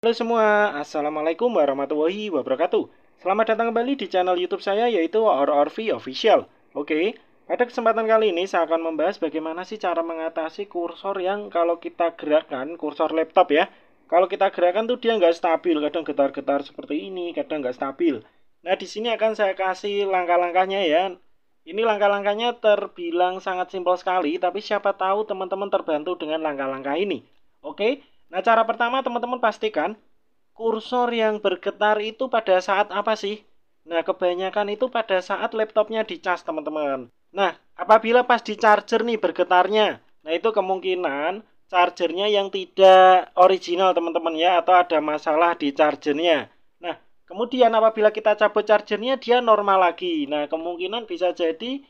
Halo semua, Assalamualaikum warahmatullahi wabarakatuh Selamat datang kembali di channel youtube saya yaitu ORV Official Oke, pada kesempatan kali ini saya akan membahas bagaimana sih cara mengatasi kursor yang kalau kita gerakan, kursor laptop ya Kalau kita gerakan tuh dia nggak stabil, kadang getar-getar seperti ini, kadang nggak stabil Nah di sini akan saya kasih langkah-langkahnya ya ini langkah-langkahnya terbilang sangat simpel sekali, tapi siapa tahu teman-teman terbantu dengan langkah-langkah ini. Oke, Nah, cara pertama teman-teman pastikan kursor yang bergetar itu pada saat apa sih? Nah, kebanyakan itu pada saat laptopnya dicas, teman-teman. Nah, apabila pas di charger nih bergetarnya, nah itu kemungkinan chargernya yang tidak original, teman-teman ya, atau ada masalah di chargernya. Nah, kemudian apabila kita cabut chargernya, dia normal lagi. Nah, kemungkinan bisa jadi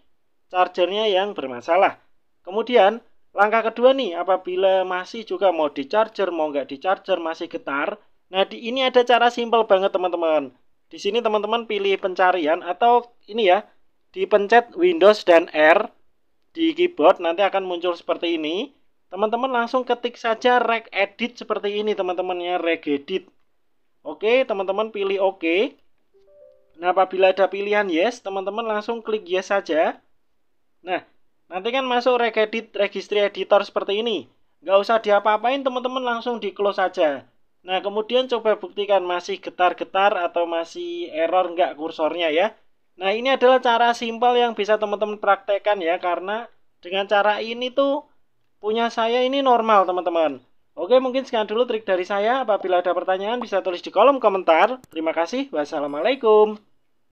chargernya yang bermasalah. Kemudian, Langkah kedua nih, apabila masih juga mau di charger, mau nggak di charger, masih getar. Nah, di ini ada cara simple banget teman-teman. Di sini teman-teman pilih pencarian atau ini ya, dipencet Windows dan R di keyboard nanti akan muncul seperti ini. Teman-teman langsung ketik saja reg edit seperti ini teman-temannya reg edit. Oke, teman-teman pilih oke. Nah, apabila ada pilihan yes, teman-teman langsung klik yes saja. Nah, Nanti kan masuk regedit registry editor seperti ini. Nggak usah diapa-apain teman-teman langsung di close saja. Nah kemudian coba buktikan masih getar-getar atau masih error nggak kursornya ya. Nah ini adalah cara simpel yang bisa teman-teman praktekkan ya karena dengan cara ini tuh punya saya ini normal teman-teman. Oke, mungkin sekian dulu trik dari saya. Apabila ada pertanyaan bisa tulis di kolom komentar. Terima kasih. Wassalamualaikum.